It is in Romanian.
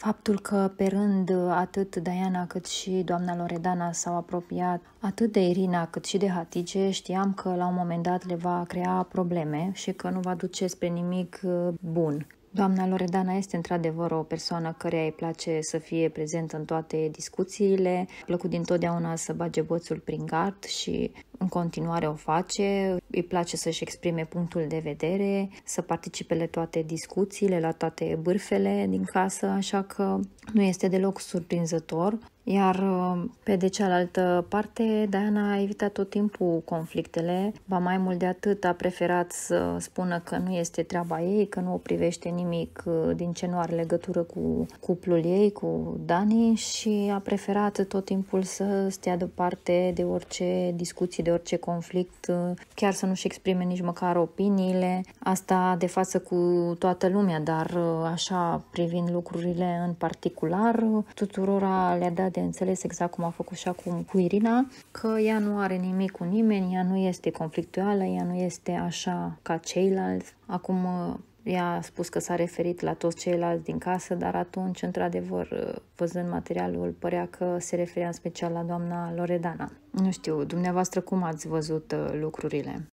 Faptul că pe rând atât Diana cât și doamna Loredana s-au apropiat atât de Irina cât și de Hatice, știam că la un moment dat le va crea probleme și că nu va duce spre nimic uh, bun. Doamna Loredana este într-adevăr o persoană căreia îi place să fie prezentă în toate discuțiile, plăcut dintotdeauna să bage boțul prin gard și în continuare o face, îi place să-și exprime punctul de vedere, să participe la toate discuțiile, la toate bârfele din casă, așa că nu este deloc surprinzător iar uh, pe de cealaltă parte, Diana a evitat tot timpul conflictele, ba mai mult de atât a preferat să spună că nu este treaba ei, că nu o privește nimic uh, din ce nu are legătură cu cuplul ei, cu Dani și a preferat tot timpul să stea deoparte de orice discuții, de orice conflict, uh, chiar să nu-și exprime nici măcar opiniile, asta de față cu toată lumea, dar așa privind lucrurile în particular, tuturora le-a dat de înțeles exact cum a făcut și acum cu Irina, că ea nu are nimic cu nimeni, ea nu este conflictuală, ea nu este așa ca ceilalți. Acum uh, ea a spus că s-a referit la toți ceilalți din casă, dar atunci, într-adevăr, uh, văzând materialul, părea că se referea în special la doamna Loredana. Nu știu, dumneavoastră cum ați văzut uh, lucrurile?